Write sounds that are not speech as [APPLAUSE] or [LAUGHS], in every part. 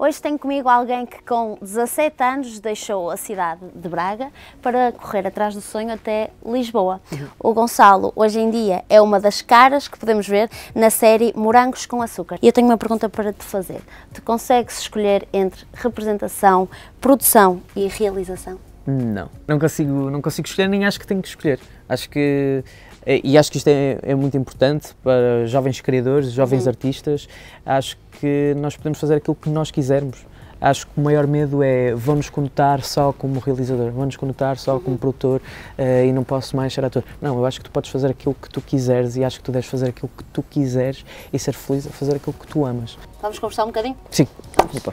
Hoje tenho comigo alguém que com 17 anos deixou a cidade de Braga para correr atrás do sonho até Lisboa. Uhum. O Gonçalo, hoje em dia, é uma das caras que podemos ver na série Morangos com Açúcar. E eu tenho uma pergunta para te fazer. Tu consegues escolher entre representação, produção e realização? Não, não consigo, não consigo escolher, nem acho que tenho que escolher. Acho que é, e acho que isto é, é, muito importante para jovens criadores, jovens uhum. artistas. Acho que nós podemos fazer aquilo que nós quisermos. Acho que o maior medo é vamos nos conotar só como realizador, vamos nos conotar só uhum. como produtor uh, e não posso mais ser ator. Não, eu acho que tu podes fazer aquilo que tu quiseres e acho que tu deves fazer aquilo que tu quiseres e ser feliz a fazer aquilo que tu amas. Vamos conversar um bocadinho? Sim, Vamos. Opa.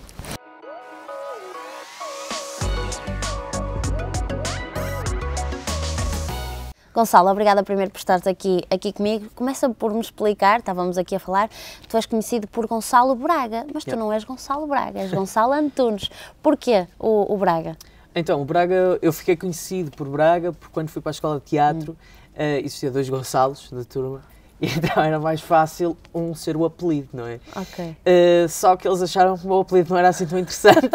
Gonçalo, obrigada primeiro por estares aqui, aqui comigo. Começa por me explicar, estávamos aqui a falar, tu és conhecido por Gonçalo Braga, mas tu não és Gonçalo Braga, és Gonçalo Antunes. Porquê o, o, Braga? Então, o Braga, eu fiquei conhecido por Braga porque quando fui para a escola de teatro hum. uh, existia dois Gonçalos da turma [LAUGHS] Então era mais fácil um ser o apelido, não é? Ok. Uh, só que eles acharam que o meu apelido não era assim tão interessante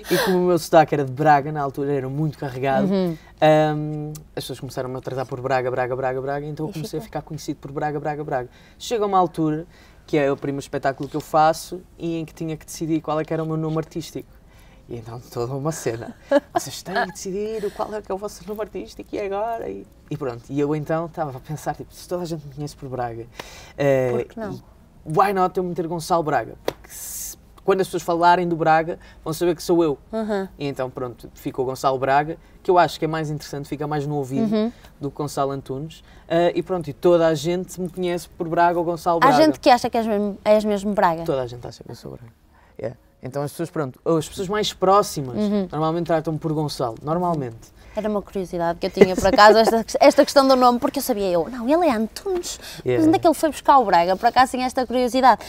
[LAUGHS] e como o meu sotaque era de Braga, na altura era muito carregado, uhum. um, ehm, as pessoas começaram -me a tratar por Braga, Braga, Braga, Braga, então eu comecei a ficar conhecido por Braga, Braga, Braga. Chega uma altura, que é o primeiro espetáculo que eu faço e em que tinha que decidir qual é que era o meu nome artístico. E então toda uma cena. [LAUGHS] Vocês têm que decidir qual é que é o vosso nome artístico e é agora. E, e pronto. E eu então estava a pensar, tipo, se toda a gente me conhece por Braga, uh, por que não? why not eu meter Gonçalo Braga? Porque se, quando as pessoas falarem do Braga, vão saber que sou eu. Uhum. E então pronto, ficou Gonçalo Braga, que eu acho que é mais interessante, fica mais no ouvido uhum. do que Gonçalo Antunes. Uh, e pronto, e toda a gente me conhece por Braga ou Gonçalo Braga. Há gente que acha que és mesmo, és mesmo Braga? Toda a gente acha que eu sou Braga. Yeah. Então as pessoas, pronto, as pessoas mais próximas uhum. normalmente tratam por Gonçalo, normalmente. Era uma curiosidade que eu tinha por acaso esta, esta questão do nome, porque eu sabia eu, não, ele é Antunes, yeah. mas onde é que ele foi buscar o Braga? Por acaso tinha esta curiosidade.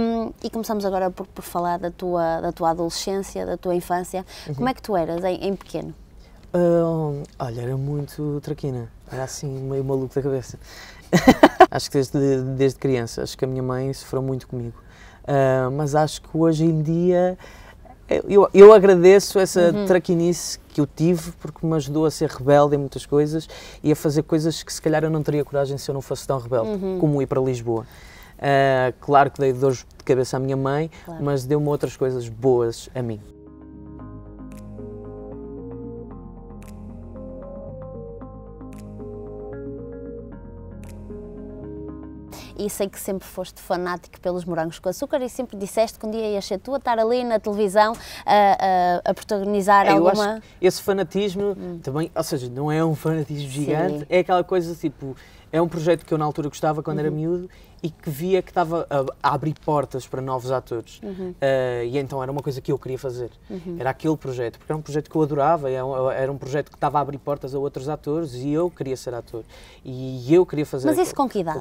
Um, e começamos agora por, por falar da tua, da tua adolescência, da tua infância. Uhum. Como é que tu eras em, em pequeno? Uh, olha, era muito traquina, era assim meio maluco da cabeça. [LAUGHS] acho que desde, desde criança, acho que a minha mãe sofreu muito comigo Uh, mas acho que hoje em dia eu, eu agradeço essa uhum. traquinice que eu tive porque me ajudou a ser rebelde em muitas coisas e a fazer coisas que se calhar eu não teria coragem se eu não fosse tão rebelde, uhum. como ir para Lisboa. Uh, claro que dei dores de cabeça à minha mãe, claro. mas deu-me outras coisas boas a mim. e sei que sempre foste fanático pelos morangos com açúcar e sempre disseste que um dia ia ser tu a estar ali na televisão a, a, a protagonizar é, alguma... Eu acho que esse fanatismo hum. também, ou seja, não é um fanatismo gigante, Sim. é aquela coisa tipo é um projeto que eu na altura gostava quando uhum. era miúdo e que via que estava a, abrir portas para novos atores. Uhum. Uh, e então era uma coisa que eu queria fazer. Uhum. Era aquele projeto, porque era um projeto que eu adorava, é é, era um projeto que estava a abrir portas a outros atores e eu queria ser ator. E eu queria fazer. Mas aquele, isso com que idade?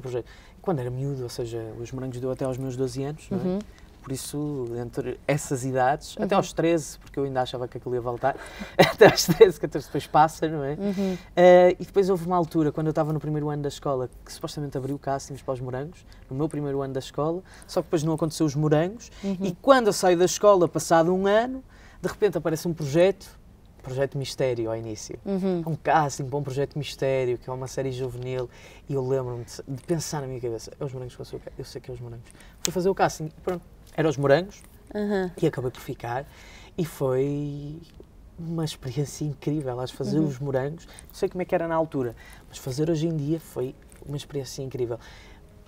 Quando era miúdo, ou seja, os morangos deu até aos meus 12 anos, não é? Uhum por isso, entre essas idades, uhum. até aos 13, porque eu ainda achava que aquilo ia voltar, [LAUGHS] até aos 13, 14, depois passa, não é? Uhum. Uh, e depois houve uma altura, quando eu estava no primeiro ano da escola, que supostamente abriu castings para os morangos, no meu primeiro ano da escola, só que depois não aconteceu os morangos, uhum. e quando eu saio da escola, passado um ano, de repente aparece um projeto projeto mistério ao início. Uhum. Um casting para um projeto mistério, que é uma série juvenil. E eu lembro-me de, de, pensar na minha cabeça: é os morangos com açúcar, eu sei que é os morangos. Fui fazer o casting e pronto, eram os morangos uhum. e acabei por ficar. E foi uma experiência incrível, as fazer uhum. os morangos, não sei como é que era na altura, mas fazer hoje em dia foi uma experiência incrível.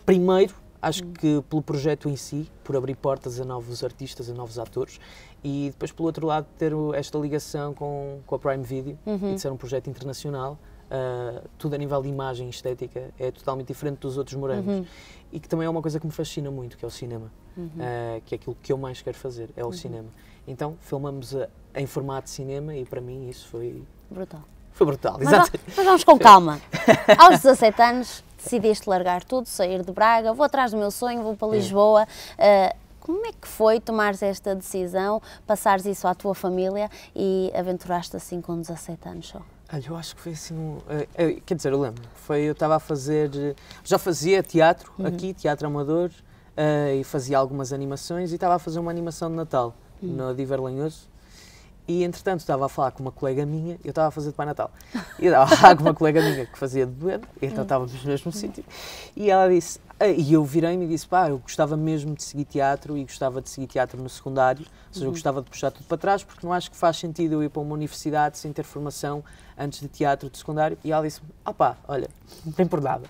Primeiro, acho uhum. que pelo projeto em si, por abrir portas a novos artistas, a novos atores, e depois pelo outro lado ter esta ligação com, com a Prime Video uhum. e de ser um projeto internacional, uh, tudo a nível de imagem e estética é totalmente diferente dos outros morangos uhum. e que também é uma coisa que me fascina muito, que é o cinema uhum. uh, que é aquilo que eu mais quero fazer, é o uhum. cinema. Então filmamos eh, em formato de cinema e para mim isso foi. Brutal. Foi brutal, mas, exato. Mas vamos com calma. [LAUGHS] Aos 17 anos decidiste largar tudo, sair de Braga, vou atrás do meu sonho, vou para Lisboa. Uh, como é que foi tomares esta decisão, passares isso à tua família e aventuraste assim com 17 anos só? Olha, eu acho que foi assim. eu, quer dizer, eu lembro. Foi, eu estava a fazer. Já fazia teatro uhum. aqui, teatro amador, uh, e fazia algumas animações e estava a fazer uma animação de Natal hum. no Diverlanhoso e entretanto estava a falar com uma colega minha, eu estava a fazer de Pai Natal, e estava a falar com uma colega minha que fazia de Bueno, então estávamos no mesmo hum. sítio, e ela disse, ah", e eu virei-me e disse, pá, eu gostava mesmo de seguir teatro e gostava de seguir teatro no secundário, ou seja, eu uhum. gostava de puxar tudo para trás, porque não acho que faz sentido eu ir para uma universidade sem ter formação antes de teatro de secundário, e ela disse, ah pá, olha, não tem por nada.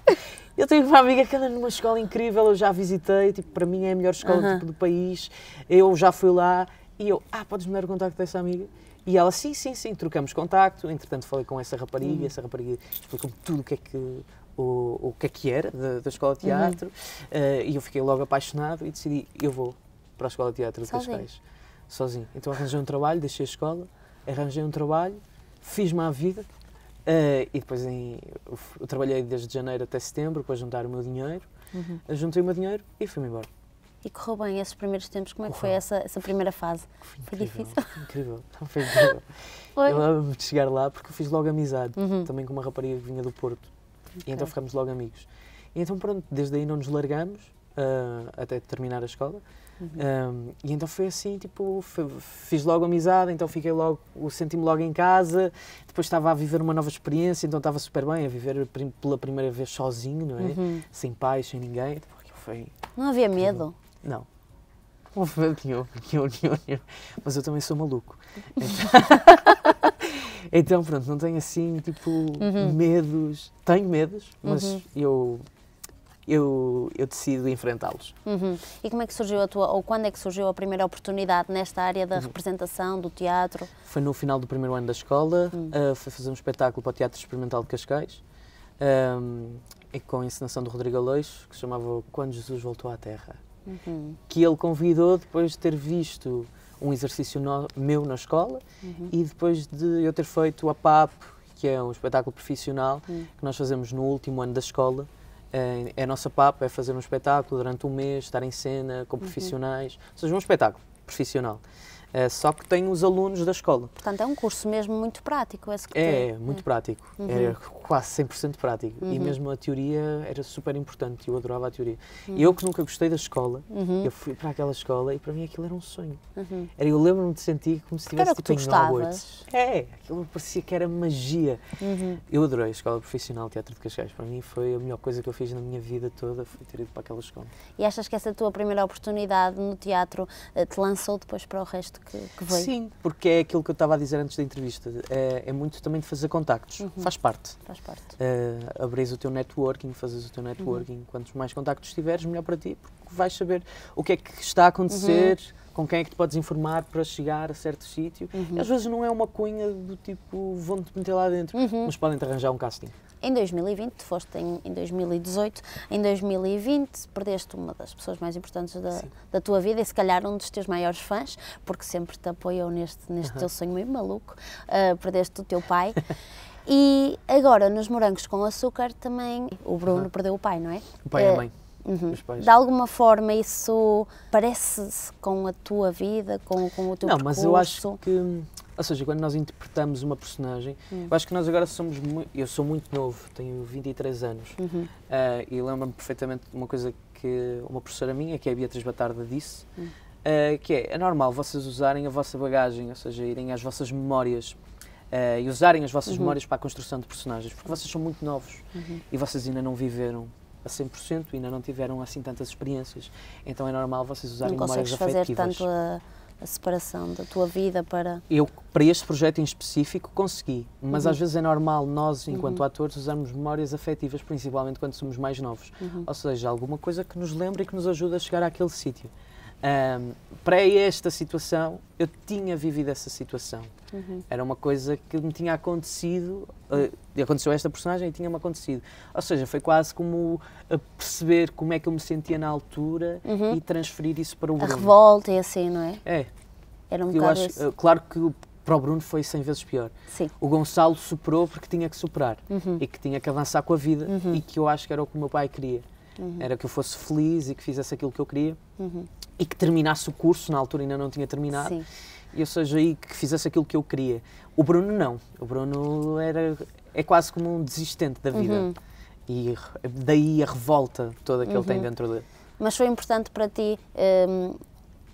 Eu tenho uma amiga que anda numa escola incrível, eu já visitei, tipo, para mim é a melhor escola uh -huh. tipo, do país, eu já fui lá, e eu, ah, podes me dar o contacto dessa amiga? E ela, sim, sim, sim, trocamos contacto. Entretanto, falei com essa rapariga, uhum. essa rapariga explicou-me tudo o que é que. O, o que é que era da, da escola de uhum. teatro uhum. uh, e eu fiquei logo apaixonado e decidi eu vou para a escola de teatro de Cascais sozinho então arranjei um trabalho deixei a escola arranjei um trabalho fiz-me vida Uh, e depois em, eu, eu trabalhei desde janeiro até setembro para juntar o meu dinheiro. Uhum. Juntei o meu dinheiro e fui-me embora e correu bem esses primeiros tempos. Como é que foi essa, essa primeira fase? Foi, incrível, foi difícil? Incrível, [LAUGHS] foi incrível. Foi. Eu amo me de chegar lá porque eu fiz logo amizade, uhum. também com uma rapariga que vinha do Porto. Okay. E então ficámos logo amigos. E então pronto, desde aí não nos largamos uh, até terminar a escola. Uhum. Um, e então foi assim, tipo, fiz logo amizade, então fiquei logo, senti-me logo em casa, depois estava a viver uma nova experiência, então estava super bem, a viver pela primeira vez sozinho, não é? Uhum. Sem pais, sem ninguém, tipo, foi... Não havia medo? Não. Mas eu também sou maluco. [LAUGHS] Então, então pronto, não tenho assim, tipo, uhum. medos. Tenho medos, mas uhum. eu, eu, eu decido enfrentá-los. Uhum. E como é que surgiu a tua, ou quando é que surgiu a primeira oportunidade nesta área da uhum. representação, do teatro? Foi no final do primeiro ano da escola, uh, hum. eh, fui fazer um espetáculo para o Teatro Experimental de Cascais. Um, ehm, e com a encenação do Rodrigo Aleixo, que se chamava Quando Jesus Voltou à Terra uhum. que ele convidou depois de ter visto um exercício no, meu na escola uhum. e depois de eu ter feito a PAP, que é um espetáculo profissional uhum. que nós fazemos no último ano da escola. É, é a nossa PAP, é fazer um espetáculo durante um mês, estar em cena com uhum. profissionais, ou seja, um espetáculo profissional. Uh, só que tem os alunos da escola. Portanto, é um curso mesmo muito prático esse que É, tem. muito hum. prático. É uhum. Era quase 100% prático. Uhum. E mesmo a teoria era super importante. Eu adorava a teoria. Uhum. Eu que nunca gostei da escola, uhum. eu fui para aquela escola e para mim aquilo era um sonho. Uhum. Era, eu lembro-me de sentir como se estivesse tipo, em Hogwarts. É, aquilo parecia que era magia. Uhum. Eu adorei a Escola Profissional Teatro de Cascais. Para mim foi a melhor coisa que eu fiz na minha vida toda, foi ter ido para aquela escola. E achas que essa tua primeira oportunidade no teatro eh, te lançou depois para o resto que, que veio. Sim, porque é aquilo que eu estava a dizer antes da entrevista. É, é muito também de fazer contactos. Uhum. Faz parte. Faz parte. Uh, eh, abres o teu networking, fazes o teu networking. Uhum. Quantos mais contactos tiveres, melhor para ti, porque vais saber o que é que está a acontecer, uhum. com quem é que te podes informar para chegar a certo sítio. Uhum. Às vezes não é uma cunha do tipo, vão-te meter lá dentro, uhum. mas podem-te arranjar um casting em 2020, foste em, em 2018, em 2020 perdeste uma das pessoas mais importantes da, da tua vida e se calhar um dos teus maiores fãs, porque sempre te apoiou neste, neste teu sonho meio maluco, uh, perdeste o teu pai. e agora, nos morangos com açúcar, também o Bruno uhum. perdeu o pai, não é? O pai e a ah, mãe. Uhum. De alguma forma isso parece-se com a tua vida, com, com o teu Não, percurso? mas eu acho que ou seja, quando nós interpretamos uma personagem, uhum. eu acho que nós agora somos. Eu sou muito novo, tenho 23 anos, uhum. uh, e lembro-me perfeitamente de uma coisa que uma professora minha, que é a Beatriz Batarda, disse, uhum. uh, que é, é normal vocês usarem a vossa bagagem, ou seja, irem às vossas memórias uh, e usarem as vossas uhum. memórias para a construção de personagens, porque vocês são muito novos uhum. e vocês ainda não viveram a 100% e ainda não tiveram assim tantas experiências. Então é normal vocês usarem não memórias fazer Tanto a a separação da tua vida para. Eu, para este projeto em específico, consegui, mas uhum. às vezes é normal nós, enquanto uhum. atores, usarmos memórias afetivas, principalmente quando somos mais novos. Uhum. Ou seja, alguma coisa que nos lembra e que nos ajuda a chegar àquele sítio. Um, para esta situação, eu tinha vivido essa situação. Uhum. Era uma coisa que me tinha acontecido, uh, aconteceu esta personagem e tinha-me acontecido. Ou seja, foi quase como perceber como é que eu me sentia na altura uhum. e transferir isso para o Bruno. A revolta e assim, não é? É. Era um eu acho, eh, Claro que para o Bruno foi 100 vezes pior. Sim. O Gonçalo superou porque tinha que superar uhum. e que tinha que avançar com a vida uhum. e que eu acho que era o que o meu pai queria. Uhum. Era que eu fosse feliz e que fizesse aquilo que eu queria uhum. e que terminasse o curso, na altura ainda não tinha terminado. Sim eu seja aí que fizesse aquilo que eu queria. O Bruno não. O Bruno era é quase como um desistente da vida. Uhum. E daí a revolta toda que uhum. ele tem uhum. dentro dele. Mas foi importante para ti um, ehm,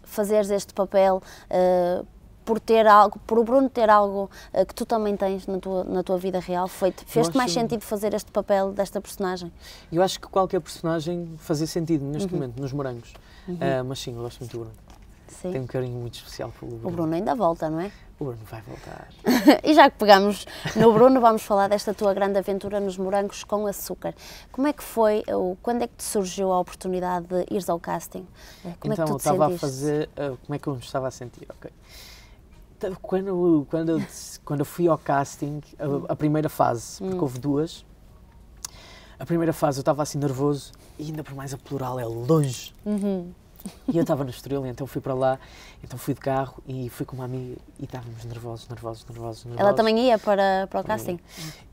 fazeres este papel uh, por ter algo, por o Bruno ter algo uh, que tu também tens na tua, na tua vida real? fez-te mais sentido fazer este papel desta personagem? Eu acho que qualquer personagem fazia sentido neste uhum. momento, nos morangos. Uh, mas sim, eu gosto muito do Bruno. Sim. Tenho um carinho muito especial pelo Bruno. O Bruno ainda volta, não é? O Bruno vai voltar. [LAUGHS] e já que pegamos no Bruno, vamos falar desta tua grande aventura nos morangos com açúcar. Como é que foi, quando é que te surgiu a oportunidade de ires ao casting? Como então, é que então, tu te eu estava sentiste? a fazer, eh, como é que eu me estava a sentir, ok. Então, quando, quando, eu, quando eu fui ao casting, a, a primeira fase, porque hum. houve duas, a primeira fase eu estava assim nervoso e ainda por mais a plural é longe. Uhum. E eu estava no Estoril, então fui para lá, então fui de carro e fui com uma amiga e estávamos nervosos, nervosos, nervosos, nervosos. Ela também ia para, para o casting?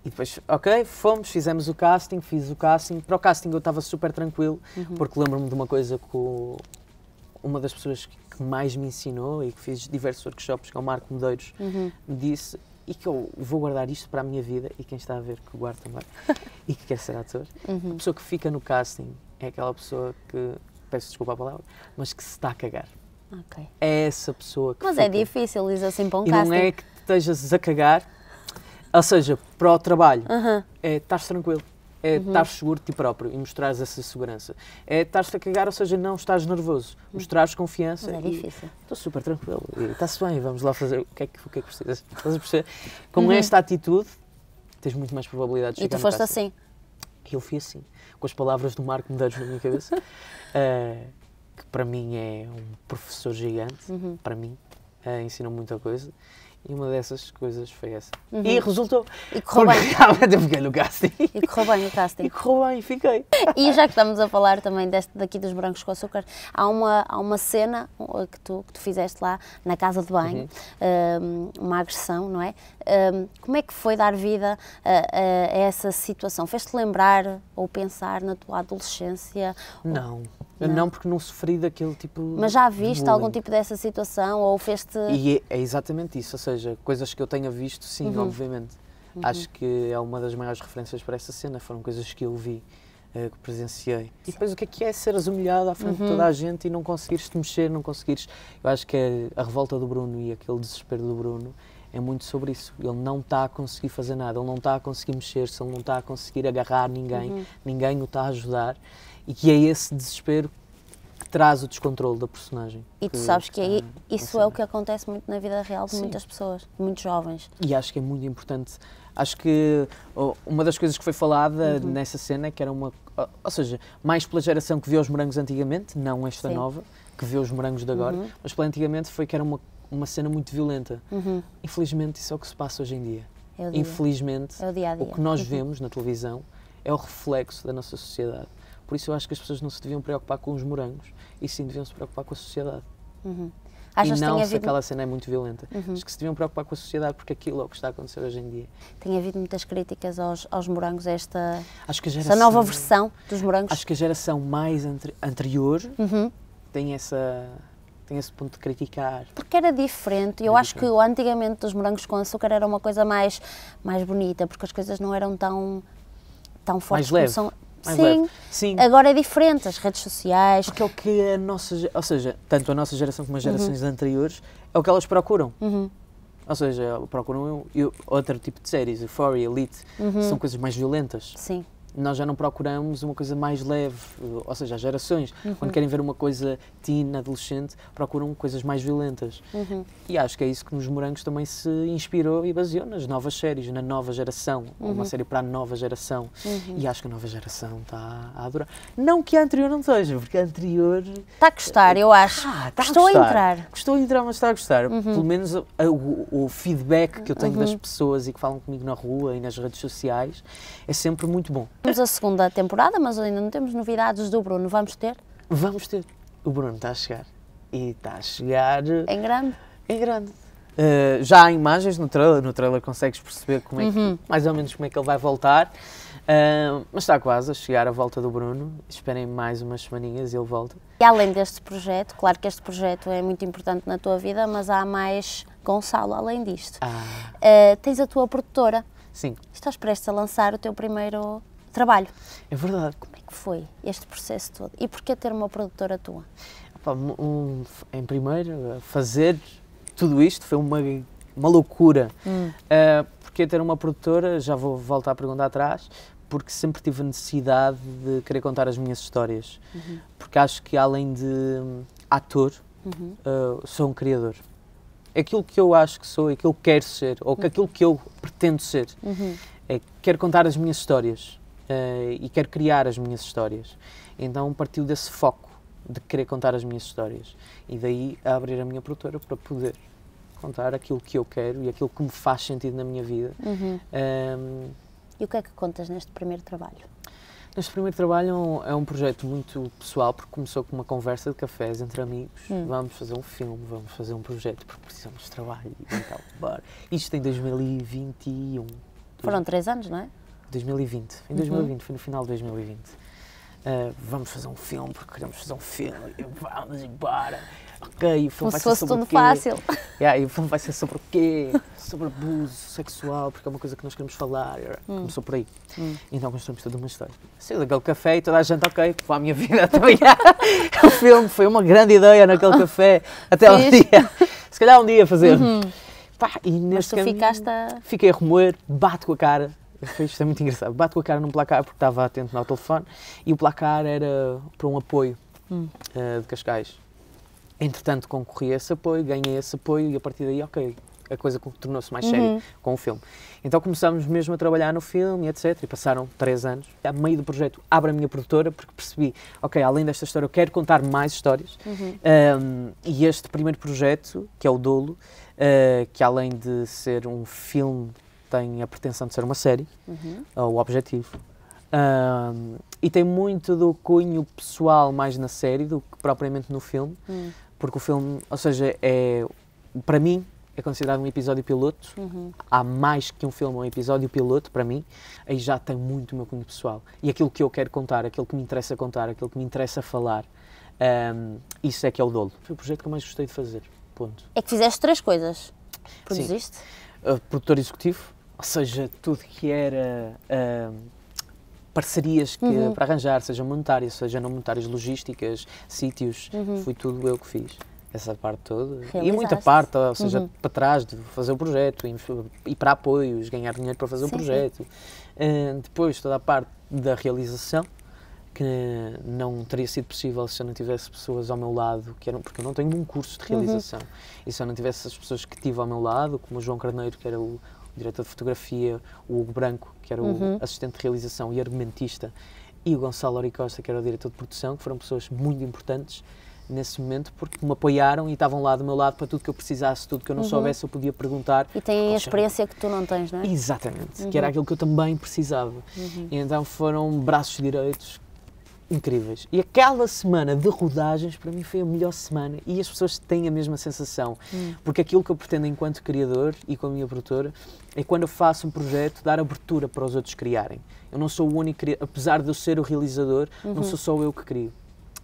E depois, ok, fomos, fizemos o casting, fiz o casting. Para o casting eu estava super tranquilo, uhum. porque lembro-me de uma coisa com uma das pessoas que mais me ensinou e que fiz diversos workshops com é o Marco Medeiros, uhum. me disse e que eu vou guardar isto para a minha vida e quem está a ver que guarda também é? [LAUGHS] e que quer ser ator. Uhum. A pessoa que fica no casting é aquela pessoa que peço desculpa a palavra, mas que se está a cagar. Okay. É essa pessoa que. Mas é fica. é difícil, diz assim para um e casting. Não é que estejas a cagar, ou seja, para o trabalho, uh é estás tranquilo. É uhum. estar seguro de ti próprio e mostrares essa segurança. É estar-te a cagar, ou seja, não estás nervoso. Uhum. Mostrares confiança. Mas é difícil. Estou super tranquilo. Está-se bem, vamos lá fazer o que é que, o que, é que precisas. Estás a perceber? Com uhum. esta atitude, tens muito mais probabilidades de E tu foste assim? Eu fui assim com as palavras do Marco Medeiros na minha cabeça, uh, [LAUGHS] que para mim é um professor gigante, uhum. para mim, uh, eh, ensinou muita coisa. E uma dessas coisas foi essa. Uhum. E resultou. E correu bem. Realmente eu fiquei no casting. E correu bem o casting. E correu bem, fiquei. E já que estamos a falar também deste, daqui dos Brancos com Açúcar, há uma, há uma cena uh, que tu, que tu fizeste lá na casa de banho, uhum. um, uma agressão, não é? Um, como é que foi dar vida a, a essa situação? Fez-te lembrar ou pensar na tua adolescência? Não. Ou não. não, porque não sofri daquele tipo. Mas já viste algum tipo dessa situação ou fez-te. E é, é, exatamente isso, ou seja, coisas que eu tenha visto, sim, uhum. obviamente. Uhum. Acho que é uma das maiores referências para essa cena, foram coisas que eu vi, eh, que presenciei. E depois o que é que é seres humilhado à frente uhum. de toda a uhum. gente e não conseguires te mexer, não conseguires. Eu acho que é a revolta do Bruno e aquele desespero do Bruno é muito sobre isso. Ele não está a conseguir fazer nada, ele não está a conseguir mexer-se, ele não está a conseguir agarrar ninguém, uhum. ninguém o está a ajudar e que é esse desespero que traz o descontrole da personagem. E tu sabes que é, ah, isso é o que acontece muito na vida real de Sim. muitas pessoas, de muitos jovens. E acho que é muito importante. Acho que oh, uma das coisas que foi falada uhum. nessa cena, é que era uma. Oh, ou seja, mais pela geração que viu os morangos antigamente, não esta Sim. nova, que vê os morangos de agora, uhum. mas pela antigamente foi que era uma, uma cena muito violenta. Uhum. Infelizmente, isso é o que se passa hoje em dia. É Infelizmente, é o, dia -dia. o, que nós vemos na televisão é o reflexo da nossa sociedade. Por isso eu acho que as pessoas não se deviam preocupar com os morangos e sim deviam se preocupar com a sociedade. Uhum. e não se havido... aquela cena é muito violenta. Uhum. que se deviam preocupar com a sociedade porque aquilo é o que está a acontecer hoje em dia. Tem havido muitas críticas aos, aos morangos, esta, acho que geração, nova versão dos morangos. Acho que a geração mais anteri anterior uhum. tem essa tem esse ponto de criticar. Porque era diferente. Eu é acho diferente. que antigamente os morangos com açúcar era uma coisa mais, mais bonita, porque as coisas não eram tão, tão fortes. Mais leve. São, mais Sim. leve. Sim. Agora é diferente, as redes sociais. Porque é o que a nossa, ou seja, tanto a nossa geração como as uhum. gerações uhum. anteriores, é o que elas procuram. Uhum. Ou seja, procuram eu, eu, outro tipo de séries, Euphoria, Elite, uhum. são coisas mais violentas. Sim nós já não procuramos uma coisa mais leve, eh, ou seja, as gerações, uhum. quando querem ver uma coisa teen, adolescente, procuram coisas mais violentas. Uhum. E acho que é isso que nos Morangos também se inspirou e baseou nas novas séries, na nova geração, uhum. uma série para a nova geração. Uhum. E acho que a nova geração está a adorar. Não que a anterior não seja, porque a anterior. Está a gostar, eh, eu acho. Ah, está a, gostar. a entrar. Gostou a entrar, mas está a gostar. Uhum. Pelo menos o, o, feedback que eu tenho das uhum. pessoas e que falam comigo na rua e nas redes sociais é sempre muito bom. Temos a segunda temporada, mas ainda não temos novidades do Bruno. Vamos ter? Vamos ter. O Bruno está a chegar. E está a chegar. Em grande. Em grande. Uh, já há imagens no trailer, no trailer consegues perceber como é que, uhum. mais ou menos como é que ele vai voltar. Uh, mas está quase a chegar a volta do Bruno. Esperem mais umas semaninhas e ele volta. E além deste projeto, claro que este projeto é muito importante na tua vida, mas há mais Gonçalo além disto. Ah. Uh, tens a tua produtora. Sim. Estás prestes a lançar o teu primeiro trabalho. É verdade. Como é que foi este processo todo? E porquê ter uma produtora tua? Um, em primeiro, fazer tudo isto foi uma, uma loucura. Hum. Uh, porque ter uma produtora, já vou voltar à pergunta atrás, porque sempre tive a necessidade de querer contar as minhas histórias. Uhum. Porque acho que além de hum, ator, uhum. uh, sou um criador. Aquilo que eu acho que sou, aquilo que quero ser, ou uhum. aquilo que eu pretendo ser, uhum. é quero contar as minhas histórias uh, e quero criar as minhas histórias. Então partiu desse foco de querer contar as minhas histórias e daí a abrir a minha produtora para poder contar aquilo que eu quero e aquilo que me faz sentido na minha vida. Uhum. Um, ehm, e o que é que contas neste primeiro trabalho? Neste primeiro trabalho é, é um, projeto muito pessoal, porque começou com uma conversa de cafés entre amigos. Hum. Vamos fazer um filme, vamos fazer um projeto, porque precisamos de trabalho. e tal. Isto em 2021. Foram três anos, não é? 2020. Em 2020, uhum. foi no final de 2020. Uh, ah, vamos fazer um filme porque queremos fazer um filme, vamos embora. Ok, o filme Como vai se fosse ser sobre tudo fácil. [LAUGHS] Yeah, e o filme vai ser sobre o quê? Sobre abuso sexual, porque é uma coisa que nós queremos falar. Hum. Começou por aí. Hum. Então construímos toda uma história. Saí daquele café e toda a gente, ok, foi a minha vida [LAUGHS] o filme foi uma grande ideia naquele café, até um dia. Se calhar um dia fazer. Uhum. Pá, e neste Mas tu caminho, ficaste a... Fiquei a remoer, bato com a cara, isto é muito engraçado. Bato com a cara num placar porque estava atento no telefone e o placar era para um apoio hum. uh, de Cascais. Entretanto, concorri a esse apoio, ganhei esse apoio e a partir daí, ok, a coisa tornou-se mais séria uhum. com o filme. Então começámos mesmo a trabalhar no filme, etc. E passaram três anos. A meio do projeto, abro a minha produtora porque percebi, ok, além desta história, eu quero contar mais histórias. Uhum. Um, e este primeiro projeto, que é o Dolo, uh, que além de ser um filme tem a pretensão de ser uma série, uhum. É o objetivo. Um, e tem muito do cunho pessoal mais na série do que propriamente no filme, uhum. porque o filme, ou seja, é para mim é considerado um episódio piloto. Uhum. Há mais que um filme, é um episódio piloto para mim. Aí já tem muito o meu cunho pessoal e aquilo que eu quero contar, aquilo que me interessa contar, aquilo que me interessa falar. Um, isso é que é o dolo. Foi o projeto que eu mais gostei de fazer. Ponto. É que fizeste três coisas. Produziste? Uh, produtor executivo, ou seja, tudo que era uh, parcerias que uhum. para arranjar, seja monetárias, seja não monetárias, logísticas, sítios, uhum. foi tudo eu que fiz. Essa parte toda. E muita parte, ou seja, uhum. para trás de fazer o projeto, ir para apoios, ganhar dinheiro para fazer sim, o projeto. Uh, depois, toda a parte da realização, que não teria sido possível se eu não tivesse pessoas ao meu lado, que eram, porque eu não tenho um curso de uhum. realização, uhum. e se eu não tivesse as pessoas que tive ao meu lado, como o João Carneiro, que era o diretor de fotografia, o Hugo Branco, que era o uhum. assistente de realização e argumentista, e o Gonçalo Ori Costa, que era o diretor de produção, que foram pessoas muito importantes nesse momento porque me apoiaram e estavam lá do meu lado para tudo que eu precisasse, tudo que eu não uhum. soubesse, eu podia perguntar. E têm a experiência que tu não tens, não é? Exatamente, uhum. que era uhum. aquilo que eu também precisava. Uhum. E então foram braços direitos incríveis. E aquela semana de rodagens, para mim, foi a melhor semana. E as pessoas têm a mesma sensação. Hum. Porque aquilo que eu pretendo enquanto criador e com a minha produtora é quando eu faço um projeto, dar abertura para os outros criarem. Eu não sou o único, apesar de eu ser o realizador, uhum. não sou só eu que crio.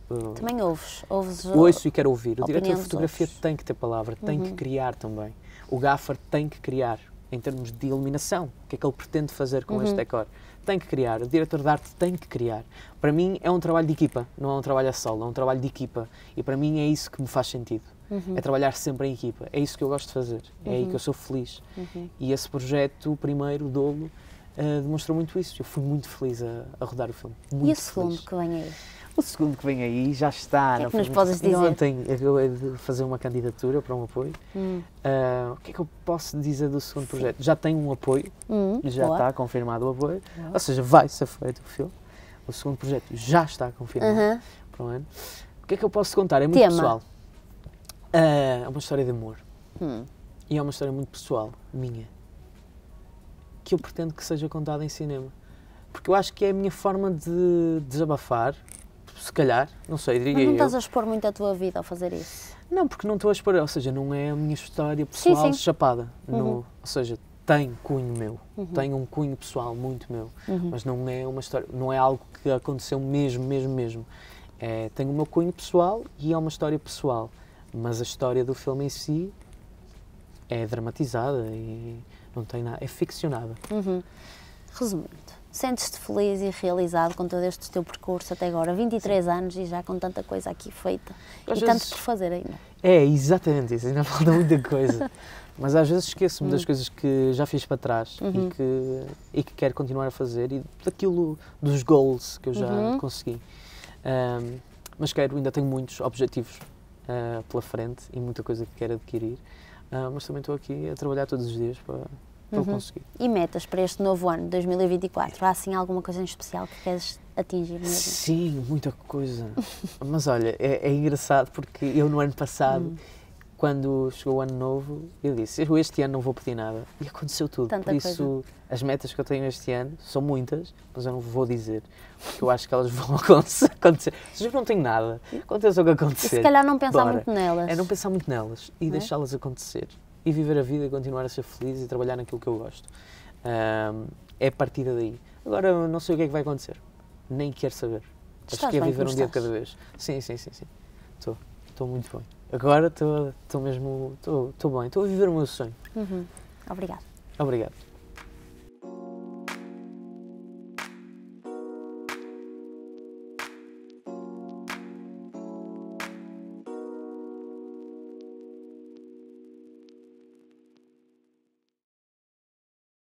Uh, também ouves, ouves uh, Ouço e quero ouvir. O diretor de fotografia ouves. tem que ter palavra, tem uhum. que criar também. O gaffer tem que criar em termos de iluminação, o que é que ele pretende fazer com uhum. este decor tem que criar, o diretor de arte tem que criar. Para mim é um trabalho de equipa, não é um trabalho a solo, é um trabalho de equipa. E para mim é isso que me faz sentido. Uhum. É trabalhar sempre em equipa. É isso que eu gosto de fazer. É aí uhum. que eu sou feliz. Uhum. E esse projeto, primeiro, dolo, uh, demonstrou muito isso. Eu fui muito feliz a, a rodar o filme. Muito e esse feliz. filme que vem aí? O segundo que vem aí já está. O que é que nos podes dizer? Ontem acabei de fazer uma candidatura para um apoio. Hum. Uh, o que é que eu posso dizer do segundo Sim. projeto? Já tem um apoio, hum, já boa. está confirmado o apoio, boa. ou seja, vai ser feito o filme. O segundo projeto já está confirmado uh -huh. para um ano. O que é que eu posso contar? É muito Tema. pessoal. Uh, é uma história de amor. Hum. E é uma história muito pessoal, minha. Que eu pretendo que seja contada em cinema porque eu acho que é a minha forma de desabafar se calhar, não sei, diria Mas não estás eu. a expor muito a tua vida ao fazer isso? Não, porque não estou a expor, ou seja, não é a minha história pessoal sim, sim. chapada. Uhum. No, ou seja, tem cunho meu, uhum. tem um cunho pessoal muito meu, uhum. mas não é uma história, não é algo que aconteceu mesmo, mesmo, mesmo. É, tem o meu cunho pessoal e é uma história pessoal, mas a história do filme em si é dramatizada e não tem nada, é ficcionada. Uhum. Resumindo, Sentes-te feliz e realizado com todo este teu percurso até agora? 23 Sim. anos e já com tanta coisa aqui feita às e vezes... tanto por fazer ainda. É, exatamente isso, ainda [LAUGHS] falta muita coisa. [LAUGHS] Mas às vezes esqueço-me das hum. coisas que já fiz para trás uhum. e, que, e que quero continuar a fazer e daquilo, dos goals que eu já uhum. consegui. Um, mas quero, ainda tenho muitos objetivos uh, pela frente e muita coisa que quero adquirir. Uh, mas também estou aqui a trabalhar todos os dias para, Uhum. E metas para este novo ano, 2024? Há assim alguma coisa em especial que queres atingir mesmo? Sim, muita coisa. Mas olha, é, é, engraçado porque eu no ano passado, uhum. quando chegou o ano novo, eu disse: eu este ano não vou pedir nada. E aconteceu tudo. Tanta Por isso, as metas que eu tenho este ano são muitas, mas eu não vou dizer, porque eu acho que elas [LAUGHS] vão acontecer. Se eu não tenho nada, aconteça o que acontecer. E se calhar não pensar Bora. muito nelas. É não pensar muito nelas e é? deixá-las acontecer e viver a vida e continuar a ser feliz e trabalhar naquilo que eu gosto. Um, é partida daí. Agora, não sei o que é que vai acontecer. Nem quero saber. Estás Acho que é viver um estás? dia de cada vez. Sim, sim, sim, sim. Estou. Estou muito bem. Agora estou mesmo. Estou bem. Estou a viver o meu sonho. Uhum. Obrigado. Obrigado.